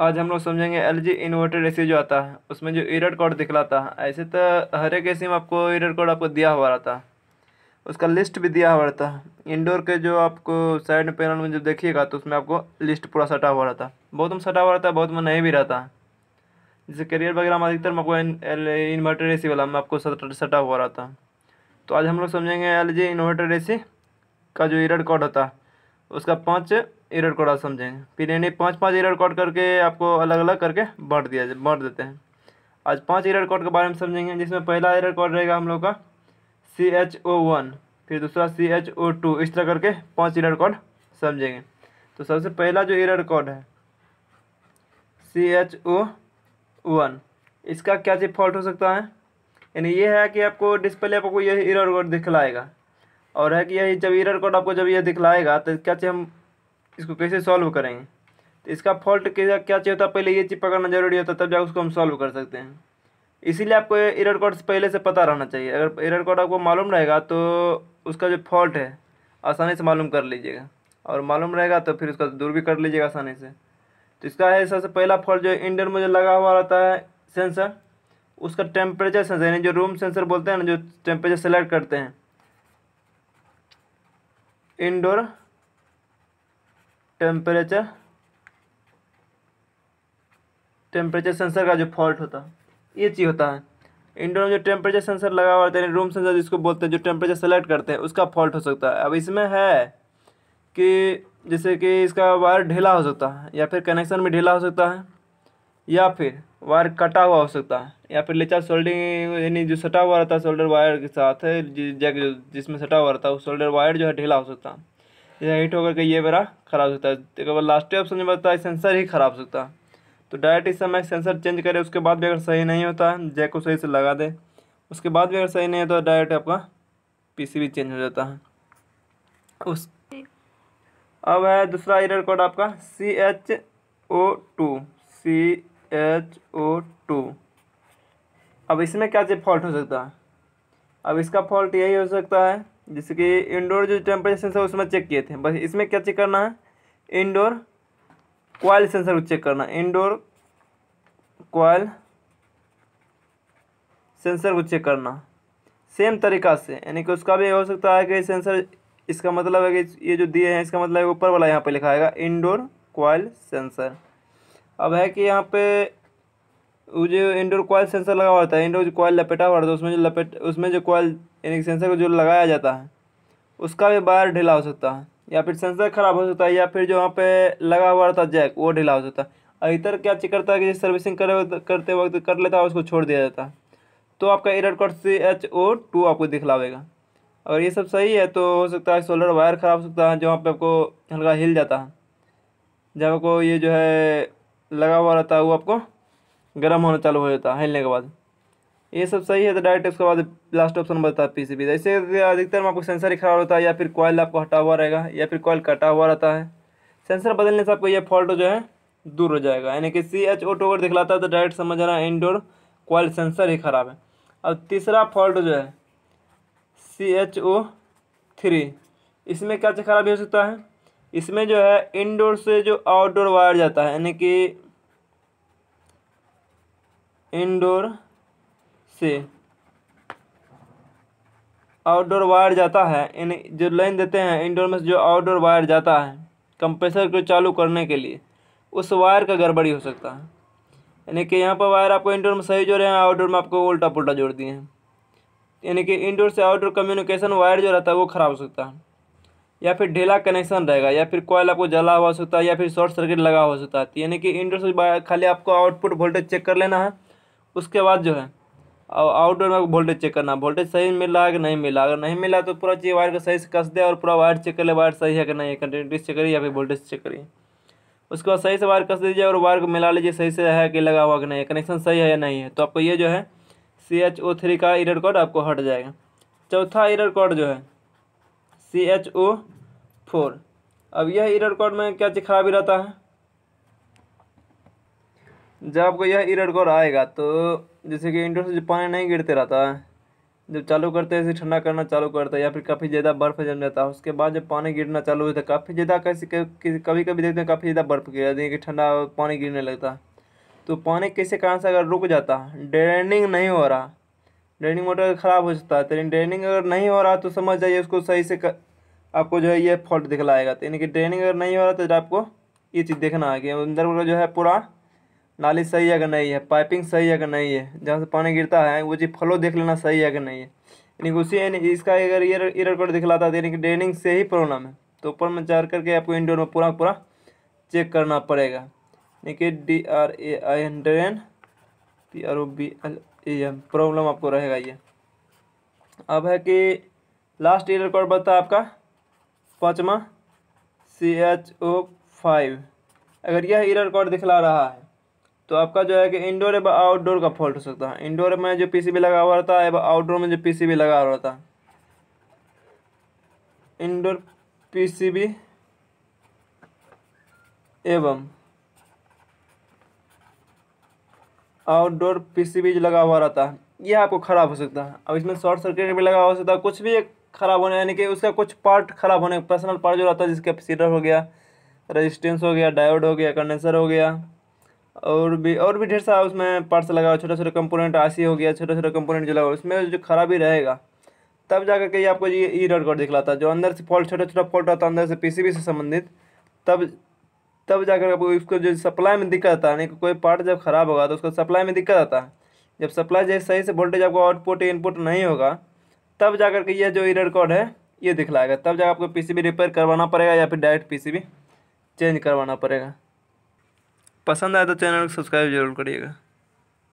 आज हम लोग समझेंगे एल जी इन्वर्टर ए जो आता है उसमें जो एरर कोड दिखलाता है ऐसे तो हर एक ए में आपको एरर कोड आपको दिया हुआ रहता है उसका लिस्ट भी दिया हुआ रहता है इंडोर के जो आपको साइड पैनल में जब देखिएगा तो उसमें आपको लिस्ट पूरा सटा हुआ रहता है बहुत में सटा हुआ रहता है बहुत में नहीं भी रहता है जैसे करियर वगैरह में अधिकतर आपको इन्वर्टर ए वाला में आपको सटा हुआ रहता है तो आज हम लोग समझेंगे एल जी इन्वर्टर ए का जो एरर कोड होता है उसका पाँच एरर कोड आप समझेंगे फिर यानी पाँच पाँच एरर कोड करके आपको अलग अलग करके बांट दिया जाए बांट देते हैं आज पांच एरर कोड के बारे में समझेंगे जिसमें पहला एरर कोड रहेगा हम लोग का सी एच ओ वन फिर दूसरा सी एच ओ टू इस तरह करके पांच एरर कोड समझेंगे तो सबसे पहला जो एरर कोड है सी एच ओ वन इसका क्या चीज़ फॉल्ट हो सकता है यानी ये है कि आपको डिस्प्ले आपको यही एरर कोड दिखलाएगा और है कि यही जब एरर कोड आपको जब यह दिखलाएगा तो क्या चीज़ हम इसको कैसे सॉल्व करेंगे तो इसका फॉल्ट कैसा क्या चाहिए होता है पहले ये चीज़ पकड़ना जरूरी होता है तब जाकर उसको हम सॉल्व कर सकते हैं इसीलिए आपको एरर कोड पहले से पता रहना चाहिए अगर एरर कोड आपको मालूम रहेगा तो उसका जो फॉल्ट है आसानी से मालूम कर लीजिएगा और मालूम रहेगा तो फिर उसका दूर भी कर लीजिएगा आसानी से तो इसका है सबसे पहला फॉल्ट जो इंडियन में जो लगा हुआ रहता है सेंसर उसका टेम्परेचर सेंसर यानी जो रूम सेंसर बोलते हैं ना जो टेम्परेचर सेलेक्ट करते हैं इंडोर टेम्परेचर टेम्परेचर सेंसर का जो फॉल्ट होता है ये चीज़ होता है इंडोर में जो टेम्परेचर सेंसर लगा हुआ है रूम सेंसर जिसको बोलते हैं जो टेम्परेचर सेलेक्ट करते हैं उसका फॉल्ट हो सकता है अब इसमें है कि जैसे कि इसका वायर ढीला हो सकता है या फिर कनेक्शन में ढीला हो सकता है या फिर वायर कटा हुआ हो सकता है या फिर लेचा सोल्डिंग यानी जो सटा हुआ रहता है सोल्डर वायर के साथ है जैक जिसमें सटा हुआ रहता है वो सोल्डर वायर जो है ढीला हो सकता है हीट होकर के ये मेरा खराब हो सकता है अगर लास्ट ऑप्शन में बताता है सेंसर ही खराब हो सकता है तो डायरेक्ट इस समय सेंसर चेंज करें उसके बाद भी अगर सही नहीं होता जैक को सही से लगा दे उसके बाद भी अगर सही नहीं होता डायरेक्ट आपका भी चेंज हो जाता है उस अब है दूसरा एरर कोड आपका C H O two C H O two अब इसमें क्या फॉल्ट हो सकता है अब इसका फॉल्ट यही हो सकता है जैसे कि इंडोर जो टेम्परेचर सेंसर उसमें चेक किए थे बस इसमें क्या चेक करना है इंडोर कॉयल सेंसर को चेक करना है इंडोर कॉयल सेंसर को चेक करना सेम तरीका से यानी कि उसका भी हो सकता है कि सेंसर इसका मतलब है कि ये जो दिए हैं इसका मतलब है ऊपर वाला यहाँ पे लिखा आएगा इंडोर कॉयल सेंसर अब है कि यहाँ पे वो जो इंडोर कॉयल सेंसर लगा हुआ होता है इंडोर जो कॉयल लपेटा हुआ था तो उसमें जो लपेट उसमें जो कॉयल यानी सेंसर को जो लगाया जाता है उसका भी बाहर ढीला हो सकता है या फिर सेंसर ख़राब हो सकता है या फिर जो वहाँ पे लगा हुआ रहता जैक वो ढीला हो सकता है इधर क्या चेक करता है कि सर्विसिंग करे करते वक्त कर लेता है उसको छोड़ दिया जाता है तो आपका error code C H O two आपको दिखलावेगा अगर ये सब सही है तो हो सकता है सोलर वायर ख़राब हो सकता है जहाँ पर आपको हल्का हिल जाता है जब आपको ये जो है लगा हुआ रहता है वो आपको गर्म होना चालू हो जाता है हिलने के बाद ये सब सही है तो डायरेक्ट उसके बाद लास्ट ऑप्शन बताता है पीसीबी ऐसे अधिकतर में आपको सेंसर ही खराब होता है या फिर कॉयल आपको हटा हुआ रहेगा या फिर कॉयल कटा हुआ रहता है सेंसर बदलने से आपको यह फॉल्ट जो है दूर हो जाएगा यानी कि सी एच ओ टोवर दिखलाता है तो डायरेक्ट समझ रहा है इनडोर कॉयल सेंसर ही ख़राब है अब तीसरा फॉल्ट जो है सी एच ओ थ्री इसमें क्या खराबी हो सकता है इसमें जो है इनडोर से जो आउटडोर वायर जाता है यानी कि इंडोर से आउटडोर वायर जाता है इन जो लाइन देते हैं इंडोर में से जो आउटडोर वायर जाता है कंप्रेसर को चालू करने के लिए उस वायर का गड़बड़ी हो सकता है यानी कि यहाँ पर वायर आपको इंडोर में सही जोड़े हैं आउटडोर में आपको उल्टा पुल्टा जोड़ दिए हैं यानी कि इंडोर से आउटडोर कम्युनिकेशन वायर जो रहता है वो ख़राब हो सकता है या फिर ढीला कनेक्शन रहेगा या फिर कॉयल आपको जला हुआ हो सकता है या फिर शॉर्ट सर्किट लगा हो सकता है तो यानी कि इंडोर से खाली आपको आउटपुट वोल्टेज चेक कर लेना है उसके बाद जो है आउटडोर में वोल्टेज चेक करना वोल्टेज सही मिल रहा है कि नहीं मिला अगर नहीं मिला तो पूरा चाहिए वायर को सही से कस दे और पूरा वायर चेक कर ले वायर सही है कि नहीं है चेक करिए या फिर वोल्टेज चेक करिए उसके बाद सही से वायर कस दीजिए और वायर को मिला लीजिए सही से है कि लगा हुआ कि नहीं है कनेक्शन सही है या नहीं है तो आपको ये जो है सी एच ओ थ्री का इरर कोड आपको हट जाएगा चौथा इरर कोड जो है सी एच ओ फोर अब यह इरर कोड में क्या चीज़ खराबी रहता है जब आपको यह इरर कोड आएगा तो जैसे कि इंडोर से जो पानी नहीं गिरते रहता है जब चालू करते हैं इसे ठंडा करना चालू करता है या फिर काफ़ी ज़्यादा बर्फ़ जम जाता है उसके बाद जब पानी गिरना चालू होता है काफ़ी ज़्यादा कैसे कभी कभी देखते हैं काफ़ी ज़्यादा बर्फ़ गिर जाती है कि ठंडा पानी गिरने लगता है तो पानी किसी कारण से अगर रुक जाता है ड्रेनिंग नहीं हो रहा ड्रेनिंग मोटर ख़राब हो सकता है तो ड्रेनिंग अगर नहीं हो रहा तो समझ जाइए उसको सही से आपको जो है ये फॉल्ट दिखलाएगा तो यानी कि ड्रेनिंग अगर नहीं हो रहा तो आपको ये चीज़ देखना है कि अंदर जो है पूरा नाली सही है कि नहीं है पाइपिंग सही है कि नहीं है जहाँ से पानी गिरता है वो चीज़ फ्लो देख लेना सही है कि नहीं है यानी उसी यानी इसका अगर ये एरर कोड दिखलाता है तो यानी कि ड्रेनिंग से ही प्रॉब्लम है तो ऊपर में चार करके आपको इंडोर में पूरा पूरा चेक करना पड़ेगा यानी कि D R A I N drain P R O B L A M problem आपको रहेगा ये अब है कि लास्ट ईयर कोड बता है आपका पाँचवा सी एच ओ फाइव अगर यह ईयर कोड दिखला रहा है तो आपका जो है कि इंडोर एवं आउटडोर का फॉल्ट हो सकता है इंडोर में जो पीसीबी लगा हुआ रहता है एवं आउटडोर में जो पीसीबी लगा हुआ रहता है इंडोर पीसीबी एवं आउटडोर पीसीबी जो लगा हुआ रहता है यह आपको ख़राब हो सकता है अब इसमें शॉर्ट सर्किट भी लगा हो सकता है कुछ भी एक ख़राब होने यानी कि उसका कुछ पार्ट ख़राब होने पर्सनल पार्ट जो रहता है जिसका सीटर हो गया रजिस्टेंस हो गया डायोड हो गया कंडेंसर हो गया और भी और भी ढेर सारा उसमें पार्ट्स लगा छोटा छोटा कंपोनेंट आसी हो गया छोटा छोटा कंपोनेंट जो लगा उसमें जो खराबी रहेगा तब जाकर के ये आपको ये ई रड कोड दिखलाता जो अंदर से फॉल्ट छोटा छोटा फॉल्ट आता अंदर से पीसीबी से संबंधित तब तब जाकर आपको इसको जो सप्लाई में दिक्कत आता है यानी कोई पार्ट जब खराब होगा तो उसको सप्लाई में दिक्कत आता है जब सप्लाई जैसे सही से वोल्टेज आपको आउटपुट इनपुट नहीं होगा तब जा करके ये जो ई कोड है ये दिखलाएगा तब जाकर आपको पी रिपेयर करवाना पड़ेगा या फिर डायरेक्ट पी चेंज करवाना पड़ेगा पसंद आए तो चैनल को सब्सक्राइब जरूर करिएगा